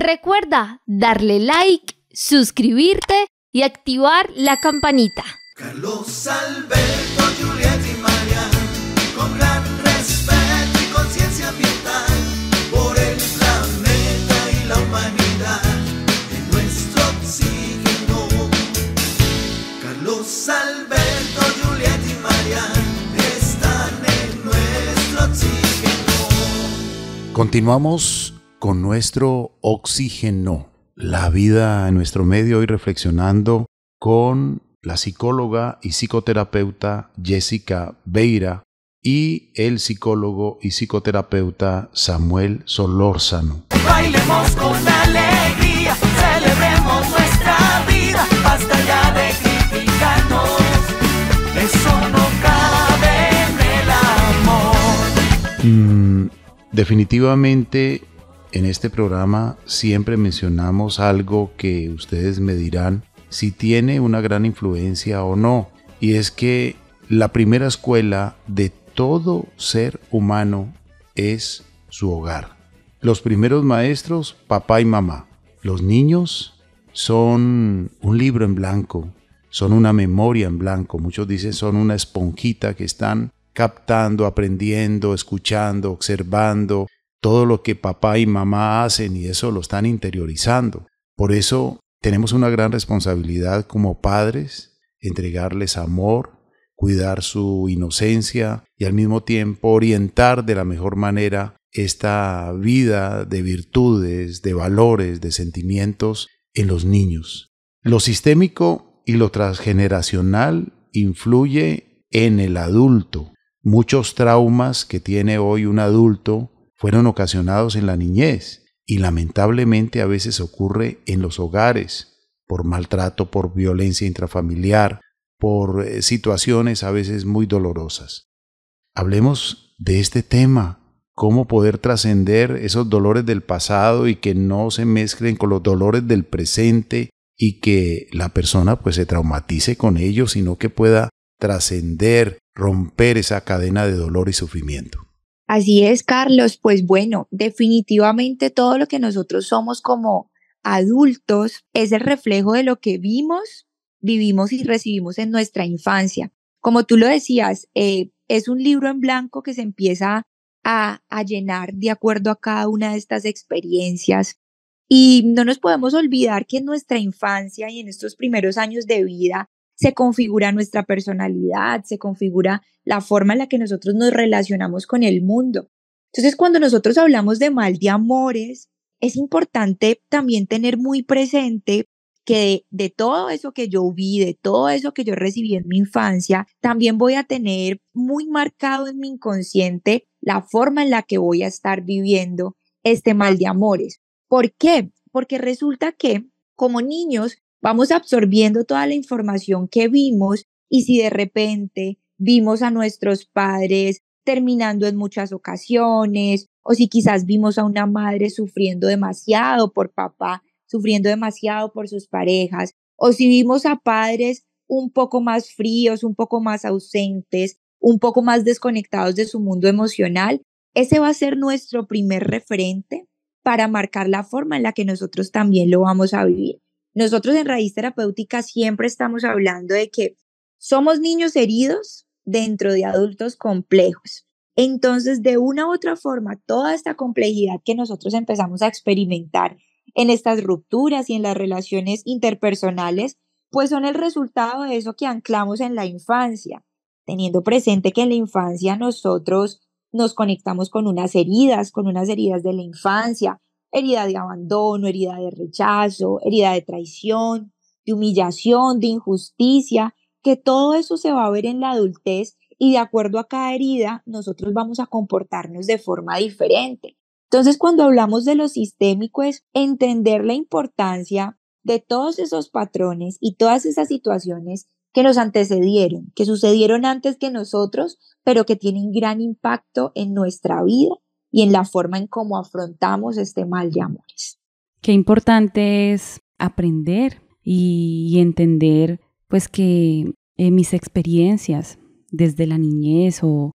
Recuerda darle like, suscribirte y activar la campanita. Carlos Alberto, Julieta y María, con gran respeto y conciencia ambiental, por el planeta y la humanidad, en nuestro oxígeno. Carlos Alberto, Julieta y María, están en nuestro oxígeno. Continuamos con nuestro oxígeno, la vida en nuestro medio y reflexionando con la psicóloga y psicoterapeuta Jessica Beira y el psicólogo y psicoterapeuta Samuel Solórzano. Bailemos con alegría, celebremos nuestra vida, ya de eso no el amor. Mm, definitivamente en este programa siempre mencionamos algo que ustedes me dirán si tiene una gran influencia o no. Y es que la primera escuela de todo ser humano es su hogar. Los primeros maestros, papá y mamá. Los niños son un libro en blanco, son una memoria en blanco. Muchos dicen son una esponjita que están captando, aprendiendo, escuchando, observando, todo lo que papá y mamá hacen y eso lo están interiorizando. Por eso tenemos una gran responsabilidad como padres, entregarles amor, cuidar su inocencia y al mismo tiempo orientar de la mejor manera esta vida de virtudes, de valores, de sentimientos en los niños. Lo sistémico y lo transgeneracional influye en el adulto. Muchos traumas que tiene hoy un adulto fueron ocasionados en la niñez y lamentablemente a veces ocurre en los hogares, por maltrato, por violencia intrafamiliar, por eh, situaciones a veces muy dolorosas. Hablemos de este tema, cómo poder trascender esos dolores del pasado y que no se mezclen con los dolores del presente y que la persona pues se traumatice con ellos, sino que pueda trascender, romper esa cadena de dolor y sufrimiento. Así es, Carlos. Pues bueno, definitivamente todo lo que nosotros somos como adultos es el reflejo de lo que vimos, vivimos y recibimos en nuestra infancia. Como tú lo decías, eh, es un libro en blanco que se empieza a, a llenar de acuerdo a cada una de estas experiencias. Y no nos podemos olvidar que en nuestra infancia y en estos primeros años de vida se configura nuestra personalidad, se configura la forma en la que nosotros nos relacionamos con el mundo. Entonces, cuando nosotros hablamos de mal de amores, es importante también tener muy presente que de, todo eso que yo vi, de todo eso que yo recibí en mi infancia, también voy a tener muy marcado en mi inconsciente la forma en la que voy a estar viviendo este mal de amores. ¿Por qué? Porque resulta que como niños Vamos absorbiendo toda la información que vimos y si de repente vimos a nuestros padres terminando en muchas ocasiones o si quizás vimos a una madre sufriendo demasiado por papá, sufriendo demasiado por sus parejas o si vimos a padres un poco más fríos, un poco más ausentes, un poco más desconectados de su mundo emocional, ese va a ser nuestro primer referente para marcar la forma en la que nosotros también lo vamos a vivir. Nosotros en Raíz Terapéutica siempre estamos hablando de que somos niños heridos dentro de adultos complejos. Entonces, de una u otra forma, toda esta complejidad que nosotros empezamos a experimentar en estas rupturas y en las relaciones interpersonales, pues son el resultado de eso que anclamos en la infancia, teniendo presente que en la infancia nosotros nos conectamos con unas heridas, con unas heridas de la infancia, herida de abandono, herida de rechazo, herida de traición, de humillación, de injusticia, que todo eso se va a ver en la adultez y de acuerdo a cada herida nosotros vamos a comportarnos de forma diferente. Entonces, cuando hablamos de lo sistémico es entender la importancia de todos esos patrones y todas esas situaciones que nos antecedieron, que sucedieron antes que nosotros, pero que tienen gran impacto en nuestra vida y en la forma en cómo afrontamos este mal de amores. Qué importante es aprender y entender pues que eh, mis experiencias desde la niñez o,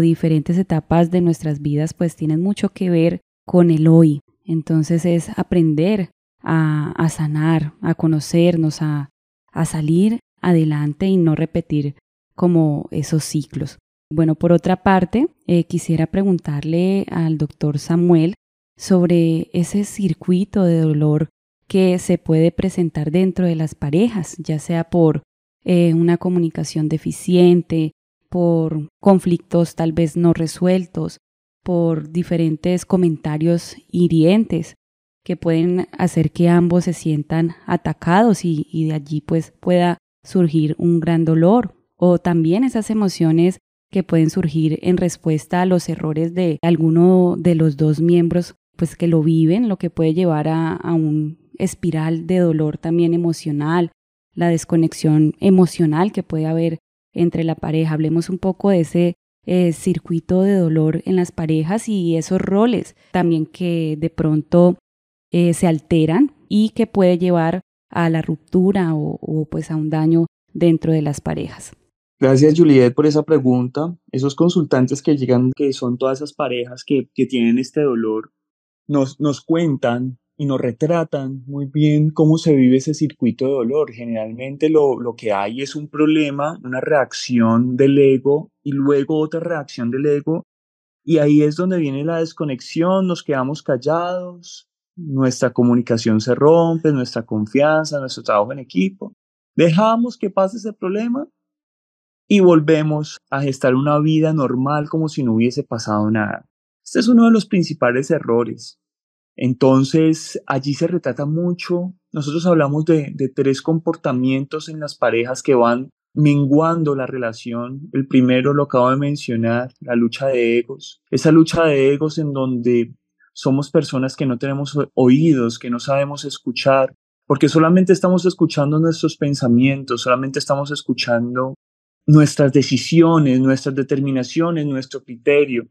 diferentes etapas de nuestras vidas pues tienen mucho que ver con el hoy. Entonces es aprender a, sanar, a conocernos, a, a salir adelante y no repetir como esos ciclos. Bueno, por otra parte, eh, quisiera preguntarle al doctor Samuel sobre ese circuito de dolor que se puede presentar dentro de las parejas, ya sea por eh, una comunicación deficiente, por conflictos tal vez no resueltos, por diferentes comentarios hirientes que pueden hacer que ambos se sientan atacados y, y de allí pues pueda surgir un gran dolor o también esas emociones que pueden surgir en respuesta a los errores de alguno de los dos miembros, pues que lo viven, lo que puede llevar a, a un espiral de dolor también emocional, la desconexión emocional que puede haber entre la pareja. Hablemos un poco de ese eh, circuito de dolor en las parejas y esos roles también que de pronto eh, se alteran y que puede llevar a la ruptura o, o pues a un daño dentro de las parejas. Gracias Juliet por esa pregunta. Esos consultantes que llegan, que son todas esas parejas que, que tienen este dolor, nos, nos cuentan y nos retratan muy bien cómo se vive ese circuito de dolor. Generalmente lo, lo que hay es un problema, una reacción del ego y luego otra reacción del ego. Y ahí es donde viene la desconexión, nos quedamos callados, nuestra comunicación se rompe, nuestra confianza, nuestro trabajo en equipo. Dejamos que pase ese problema y volvemos a gestar una vida normal como si no hubiese pasado nada. Este es uno de los principales errores. Entonces, allí se retrata mucho. Nosotros hablamos de, de tres comportamientos en las parejas que van menguando la relación. El primero lo acabo de mencionar, la lucha de egos. Esa lucha de egos en donde somos personas que no tenemos oídos, que no sabemos escuchar, porque solamente estamos escuchando nuestros pensamientos, solamente estamos escuchando nuestras decisiones, nuestras determinaciones, nuestro criterio.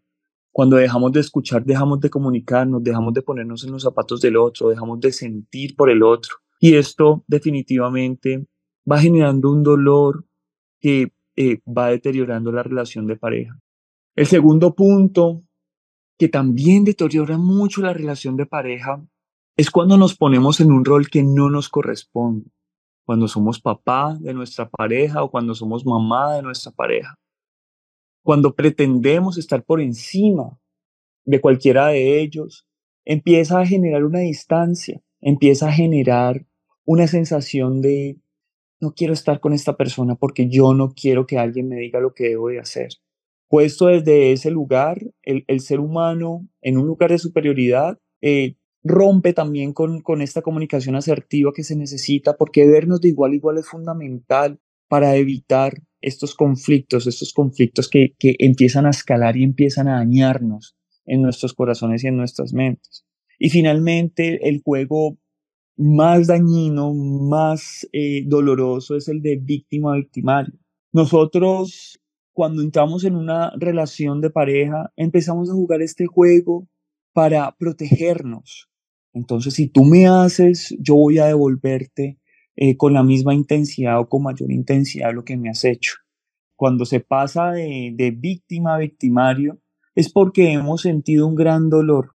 Cuando dejamos de escuchar, dejamos de comunicarnos, dejamos de ponernos en los zapatos del otro, dejamos de sentir por el otro. Y esto definitivamente va generando un dolor que eh, va deteriorando la relación de pareja. El segundo punto que también deteriora mucho la relación de pareja es cuando nos ponemos en un rol que no nos corresponde cuando somos papá de nuestra pareja o cuando somos mamá de nuestra pareja. Cuando pretendemos estar por encima de cualquiera de ellos, empieza a generar una distancia, empieza a generar una sensación de no quiero estar con esta persona porque yo no quiero que alguien me diga lo que debo de hacer. Puesto desde ese lugar, el, ser humano en un lugar de superioridad eh, rompe también con, con esta comunicación asertiva que se necesita, porque vernos de igual a igual es fundamental para evitar estos conflictos, estos conflictos que, que empiezan a escalar y empiezan a dañarnos en nuestros corazones y en nuestras mentes. Y finalmente, el juego más dañino, más eh, doloroso es el de víctima victimario. Nosotros, cuando entramos en una relación de pareja, empezamos a jugar este juego para protegernos, entonces, si tú me haces, yo voy a devolverte eh, con la misma intensidad o con mayor intensidad lo que me has hecho. Cuando se pasa de, víctima a victimario, es porque hemos sentido un gran dolor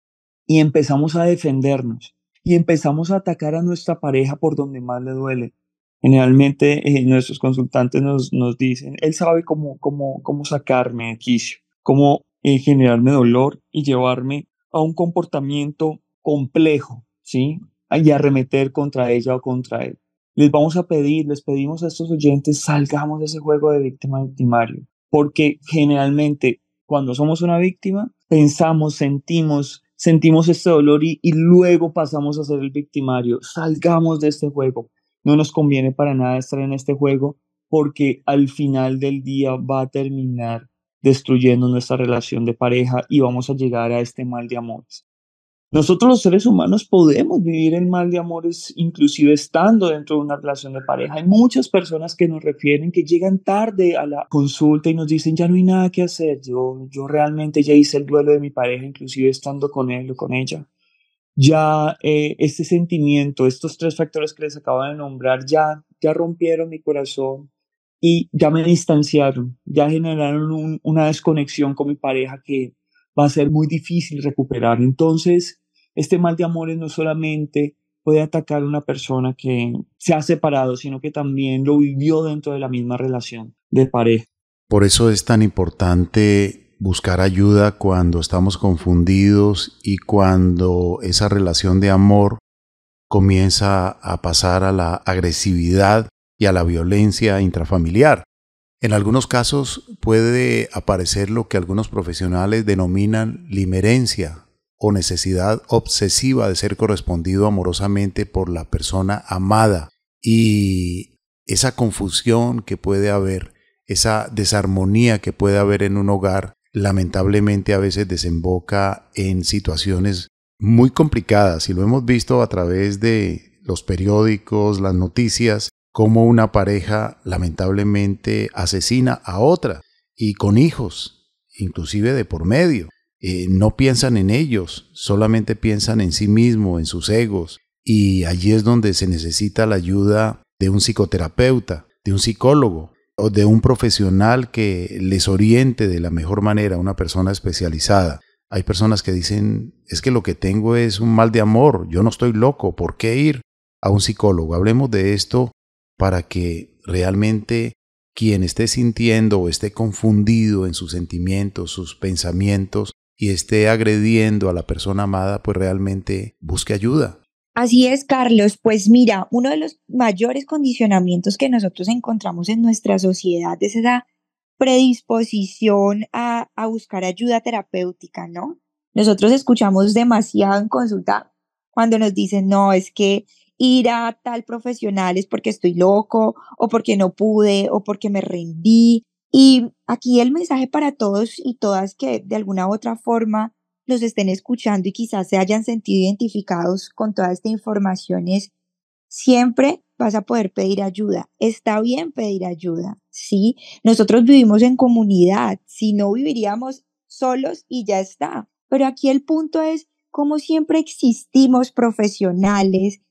y empezamos a defendernos y empezamos a atacar a nuestra pareja por donde más le duele. Generalmente eh, nuestros consultantes nos, nos, dicen, él sabe cómo, cómo, cómo sacarme de quicio, cómo eh, generarme dolor y llevarme a un comportamiento complejo, ¿sí? Y arremeter contra ella o contra él. Les vamos a pedir, les pedimos a estos oyentes, salgamos de ese juego de víctima-victimario, porque generalmente cuando somos una víctima, pensamos, sentimos, sentimos este dolor y, y, luego pasamos a ser el victimario. Salgamos de este juego. No nos conviene para nada estar en este juego porque al final del día va a terminar destruyendo nuestra relación de pareja y vamos a llegar a este mal de amores. Nosotros los seres humanos podemos vivir el mal de amores inclusive estando dentro de una relación de pareja. Hay muchas personas que nos refieren que llegan tarde a la consulta y nos dicen ya no hay nada que hacer, yo, yo realmente ya hice el duelo de mi pareja inclusive estando con él o con ella. Ya eh, este sentimiento, estos tres factores que les acabo de nombrar ya, ya rompieron mi corazón y ya me distanciaron, ya generaron una desconexión con mi pareja que va a ser muy difícil recuperar. Entonces, este mal de amores no solamente puede atacar a una persona que se ha separado, sino que también lo vivió dentro de la misma relación de pareja. Por eso es tan importante buscar ayuda cuando estamos confundidos y cuando esa relación de amor comienza a pasar a la agresividad y a la violencia intrafamiliar. En algunos casos puede aparecer lo que algunos profesionales denominan limerencia o necesidad obsesiva de ser correspondido amorosamente por la persona amada y esa confusión que puede haber, esa desarmonía que puede haber en un hogar, lamentablemente a veces desemboca en situaciones muy complicadas y lo hemos visto a través de los periódicos, las noticias, cómo una pareja lamentablemente asesina a otra y con hijos, inclusive de por medio. Eh, no piensan en ellos, solamente piensan en sí mismo, en sus egos. Y allí es donde se necesita la ayuda de un psicoterapeuta, de un psicólogo o de un profesional que les oriente de la mejor manera, una persona especializada. Hay personas que dicen, es que lo que tengo es un mal de amor, yo no estoy loco, ¿por qué ir a un psicólogo? Hablemos de esto para que realmente quien esté sintiendo o esté confundido en sus sentimientos, sus pensamientos y esté agrediendo a la persona amada, pues realmente busque ayuda. Así es, Carlos. Pues mira, uno de los mayores condicionamientos que nosotros encontramos en nuestra sociedad es esa predisposición a, a buscar ayuda terapéutica, ¿no? Nosotros escuchamos demasiado en consulta cuando nos dicen, no, es que ir a tal profesional es porque estoy loco o porque no pude o porque me rendí. Y aquí el mensaje para todos y todas que de alguna u otra forma los estén escuchando y quizás se hayan sentido identificados con toda esta información es siempre vas a poder pedir ayuda. Está bien pedir ayuda, ¿sí? Nosotros vivimos en comunidad, si no viviríamos solos y ya está. Pero aquí el punto es, como siempre existimos profesionales,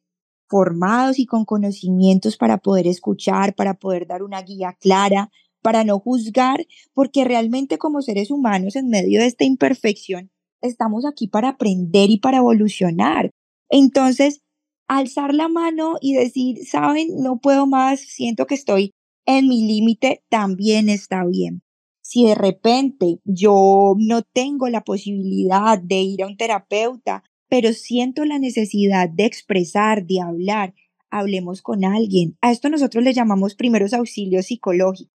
formados y con conocimientos para poder escuchar, para poder dar una guía clara, para no juzgar, porque realmente como seres humanos en medio de esta imperfección estamos aquí para aprender y para evolucionar. Entonces, alzar la mano y decir, saben, no puedo más, siento que estoy en mi límite, también está bien. Si de repente yo no tengo la posibilidad de ir a un terapeuta pero siento la necesidad de expresar, de hablar, hablemos con alguien. A esto nosotros le llamamos primeros auxilios psicológicos.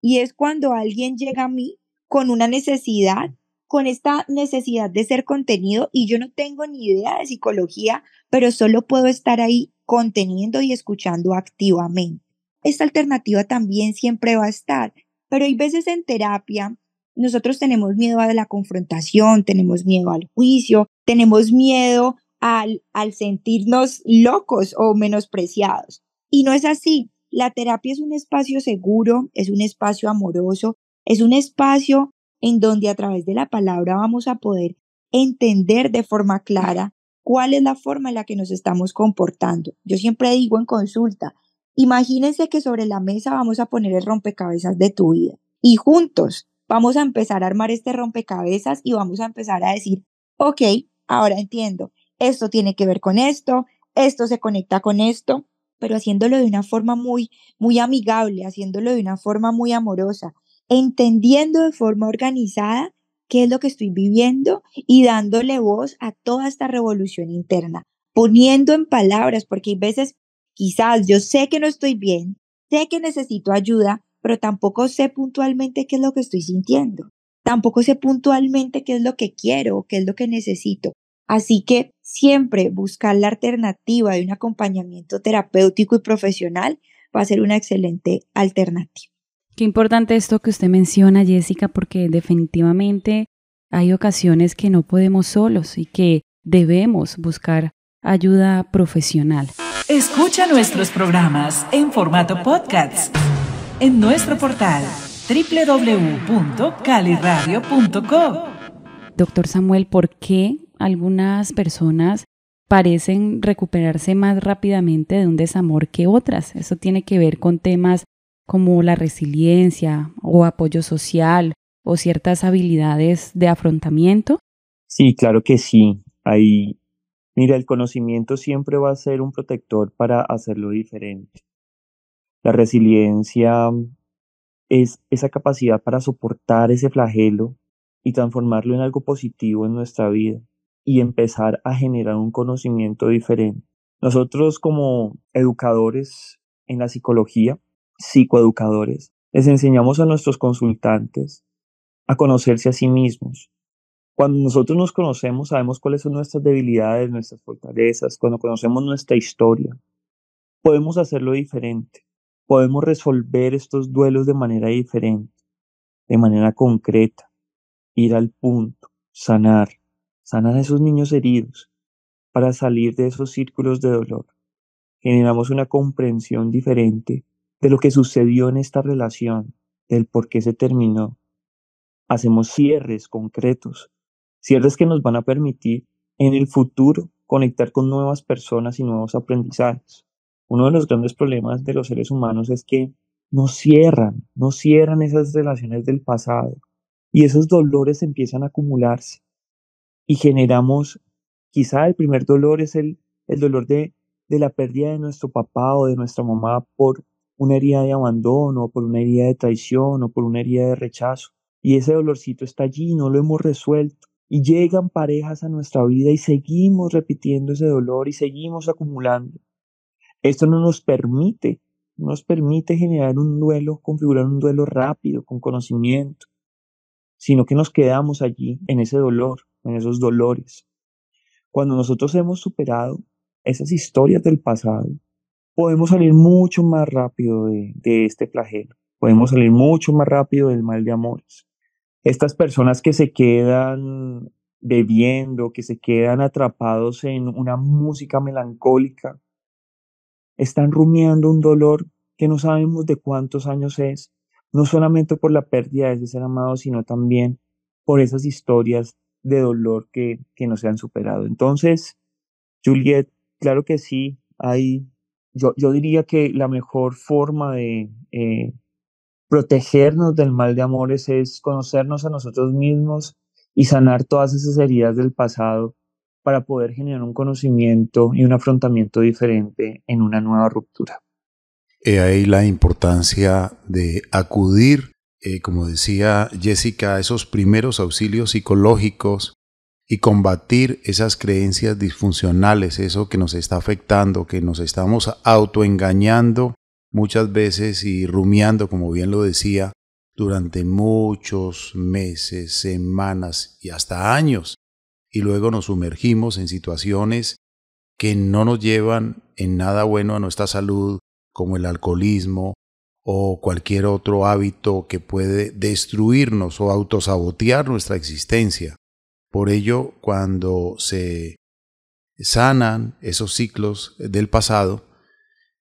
Y es cuando alguien llega a mí con una necesidad, con esta necesidad de ser contenido y yo no tengo ni idea de psicología, pero solo puedo estar ahí conteniendo y escuchando activamente. Esta alternativa también siempre va a estar, pero hay veces en terapia nosotros tenemos miedo a la confrontación, tenemos miedo al juicio, tenemos miedo al, al sentirnos locos o menospreciados. Y no es así. La terapia es un espacio seguro, es un espacio amoroso, es un espacio en donde a través de la palabra vamos a poder entender de forma clara cuál es la forma en la que nos estamos comportando. Yo siempre digo en consulta, imagínense que sobre la mesa vamos a poner el rompecabezas de tu vida y juntos Vamos a empezar a armar este rompecabezas y vamos a empezar a decir, ok, ahora entiendo, esto tiene que ver con esto, esto se conecta con esto, pero haciéndolo de una forma muy, muy amigable, haciéndolo de una forma muy amorosa, entendiendo de forma organizada qué es lo que estoy viviendo y dándole voz a toda esta revolución interna, poniendo en palabras, porque hay veces quizás yo sé que no estoy bien, sé que necesito ayuda, pero tampoco sé puntualmente qué es lo que estoy sintiendo. Tampoco sé puntualmente qué es lo que quiero, qué es lo que necesito. Así que siempre buscar la alternativa de un acompañamiento terapéutico y profesional va a ser una excelente alternativa. Qué importante esto que usted menciona, Jessica, porque definitivamente hay ocasiones que no podemos solos y que debemos buscar ayuda profesional. Escucha nuestros programas en formato podcast en nuestro portal www.caliradio.co. Doctor Samuel, ¿por qué algunas personas parecen recuperarse más rápidamente de un desamor que otras? Eso tiene que ver con temas como la resiliencia o apoyo social o ciertas habilidades de afrontamiento? Sí, claro que sí. Ahí, mira, el conocimiento siempre va a ser un protector para hacerlo diferente. La resiliencia es esa capacidad para soportar ese flagelo y transformarlo en algo positivo en nuestra vida y empezar a generar un conocimiento diferente. Nosotros como educadores en la psicología, psicoeducadores, les enseñamos a nuestros consultantes a conocerse a sí mismos. Cuando nosotros nos conocemos, sabemos cuáles son nuestras debilidades, nuestras fortalezas, cuando conocemos nuestra historia, podemos hacerlo diferente podemos resolver estos duelos de manera diferente, de manera concreta, ir al punto, sanar, sanar a esos niños heridos para salir de esos círculos de dolor. Generamos una comprensión diferente de lo que sucedió en esta relación, del por qué se terminó. Hacemos cierres concretos, cierres que nos van a permitir en el futuro conectar con nuevas personas y nuevos aprendizajes. Uno de los grandes problemas de los seres humanos es que no cierran, no cierran esas relaciones del pasado y esos dolores empiezan a acumularse y generamos, quizá el primer dolor es el, el dolor de, de la pérdida de nuestro papá o de nuestra mamá por una herida de abandono, o por una herida de traición o por una herida de rechazo. Y ese dolorcito está allí, no lo hemos resuelto. Y llegan parejas a nuestra vida y seguimos repitiendo ese dolor y seguimos acumulando. Esto no nos permite, nos permite generar un duelo, configurar un duelo rápido, con conocimiento, sino que nos quedamos allí en ese dolor, en esos dolores. Cuando nosotros hemos superado esas historias del pasado, podemos salir mucho más rápido de, este flagelo, podemos salir mucho más rápido del mal de amores. Estas personas que se quedan bebiendo, que se quedan atrapados en una música melancólica, están rumiando un dolor que no sabemos de cuántos años es, no solamente por la pérdida de ese ser amado, sino también por esas historias de dolor que, que no se han superado. Entonces, Juliet, claro que sí, hay, yo, yo diría que la mejor forma de eh, protegernos del mal de amores es conocernos a nosotros mismos y sanar todas esas heridas del pasado para poder generar un conocimiento y un afrontamiento diferente en una nueva ruptura. He ahí la importancia de acudir, eh, como decía Jessica, a esos primeros auxilios psicológicos y combatir esas creencias disfuncionales, eso que nos está afectando, que nos estamos autoengañando muchas veces y rumiando, como bien lo decía, durante muchos meses, semanas y hasta años y luego nos sumergimos en situaciones que no nos llevan en nada bueno a nuestra salud, como el alcoholismo o cualquier otro hábito que puede destruirnos o autosabotear nuestra existencia. Por ello, cuando se sanan esos ciclos del pasado,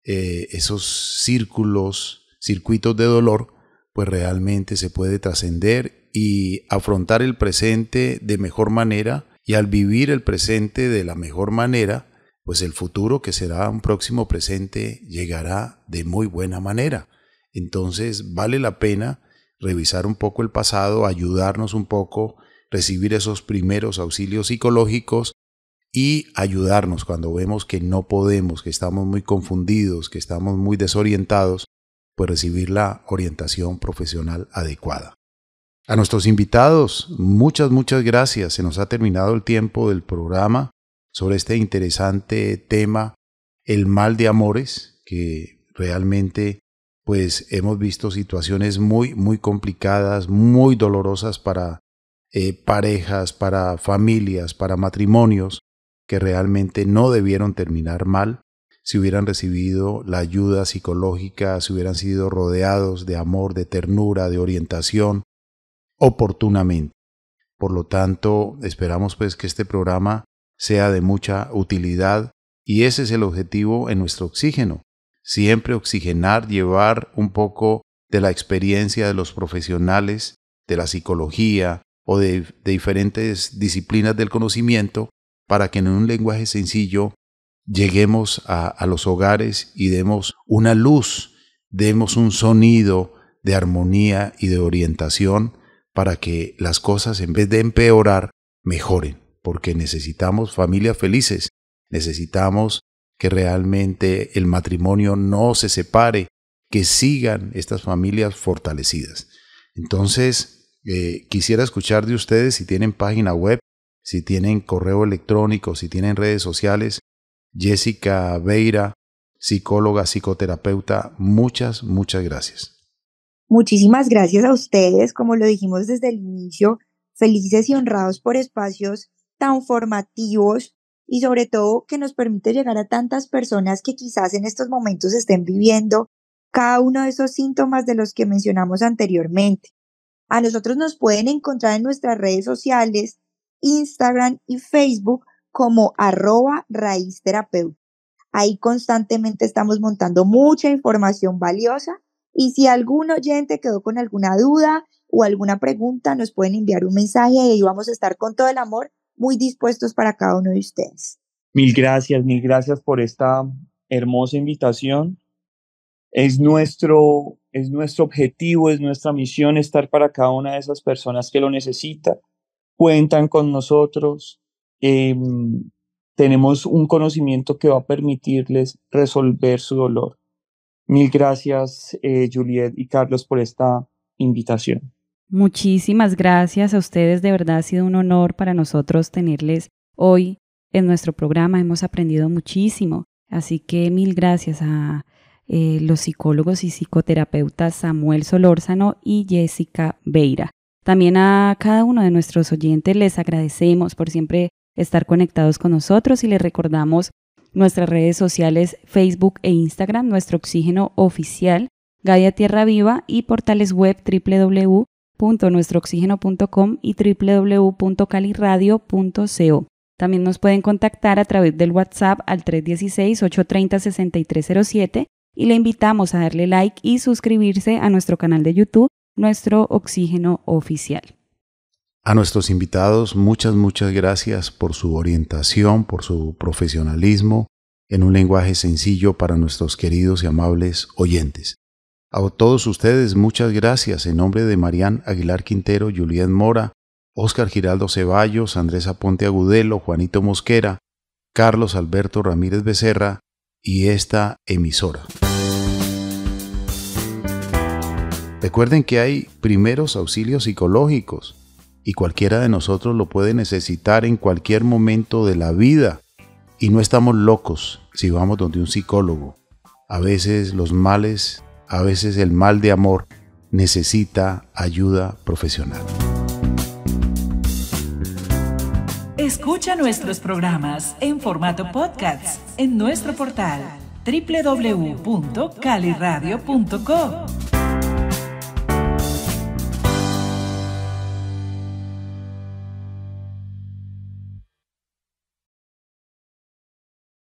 eh, esos círculos, circuitos de dolor, pues realmente se puede trascender y afrontar el presente de mejor manera y al vivir el presente de la mejor manera, pues el futuro que será un próximo presente llegará de muy buena manera. Entonces vale la pena revisar un poco el pasado, ayudarnos un poco, recibir esos primeros auxilios psicológicos y ayudarnos cuando vemos que no podemos, que estamos muy confundidos, que estamos muy desorientados, pues recibir la orientación profesional adecuada. A nuestros invitados, muchas, muchas gracias. Se nos ha terminado el tiempo del programa sobre este interesante tema, el mal de amores, que realmente pues hemos visto situaciones muy, muy complicadas, muy dolorosas para eh, parejas, para familias, para matrimonios, que realmente no debieron terminar mal si hubieran recibido la ayuda psicológica, si hubieran sido rodeados de amor, de ternura, de orientación, oportunamente. Por lo tanto, esperamos pues que este programa sea de mucha utilidad y ese es el objetivo en nuestro oxígeno. Siempre oxigenar, llevar un poco de la experiencia de los profesionales, de la psicología o de, diferentes disciplinas del conocimiento para que en un lenguaje sencillo lleguemos a los hogares y demos una luz, demos un sonido de armonía y de orientación para que las cosas, en vez de empeorar, mejoren, porque necesitamos familias felices, necesitamos que realmente el matrimonio no se separe, que sigan estas familias fortalecidas. Entonces, eh, quisiera escuchar de ustedes si tienen página web, si tienen correo electrónico, si tienen redes sociales. Jessica Beira, psicóloga, psicoterapeuta, muchas, muchas gracias. Muchísimas gracias a ustedes, como lo dijimos desde el inicio, felices y honrados por espacios tan formativos y sobre todo que nos permite llegar a tantas personas que quizás en estos momentos estén viviendo cada uno de esos síntomas de los que mencionamos anteriormente. A nosotros nos pueden encontrar en nuestras redes sociales, Instagram y Facebook como arroba raíz terapeuta. Ahí constantemente estamos montando mucha información valiosa y si algún oyente quedó con alguna duda o alguna pregunta, nos pueden enviar un mensaje y vamos a estar con todo el amor muy dispuestos para cada uno de ustedes. Mil gracias, mil gracias por esta hermosa invitación. Es nuestro, es nuestro objetivo, es nuestra misión estar para cada una de esas personas que lo necesita. Cuentan con nosotros. Em, tenemos un conocimiento que va a permitirles resolver su dolor. Mil gracias, eh, Juliet y Carlos, por esta invitación. Muchísimas gracias a ustedes, de verdad ha sido un honor para nosotros tenerles hoy en nuestro programa, hemos aprendido muchísimo, así que mil gracias a eh, los psicólogos y psicoterapeutas Samuel Solórzano y Jessica Beira. También a cada uno de nuestros oyentes les agradecemos por siempre estar conectados con nosotros y les recordamos nuestras redes sociales Facebook e Instagram, nuestro oxígeno oficial, Gaia Tierra Viva y portales web www.nuestrooxígeno.com y www.caliradio.co. También nos pueden contactar a través del WhatsApp al 316-830-6307 y le invitamos a darle like y suscribirse a nuestro canal de YouTube, Nuestro Oxígeno Oficial. A nuestros invitados, muchas, muchas gracias por su orientación, por su profesionalismo, en un lenguaje sencillo para nuestros queridos y amables oyentes. A todos ustedes, muchas gracias en nombre de Marían Aguilar Quintero, Julián Mora, Oscar Giraldo Ceballos, Andrés Aponte Agudelo, Juanito Mosquera, Carlos Alberto Ramírez Becerra y esta emisora. Recuerden que hay primeros auxilios psicológicos y cualquiera de nosotros lo puede necesitar en cualquier momento de la vida. Y no estamos locos si vamos donde un psicólogo. A veces los males, a veces el mal de amor necesita ayuda profesional. Escucha nuestros programas en formato podcast en nuestro portal www.cali.radio.com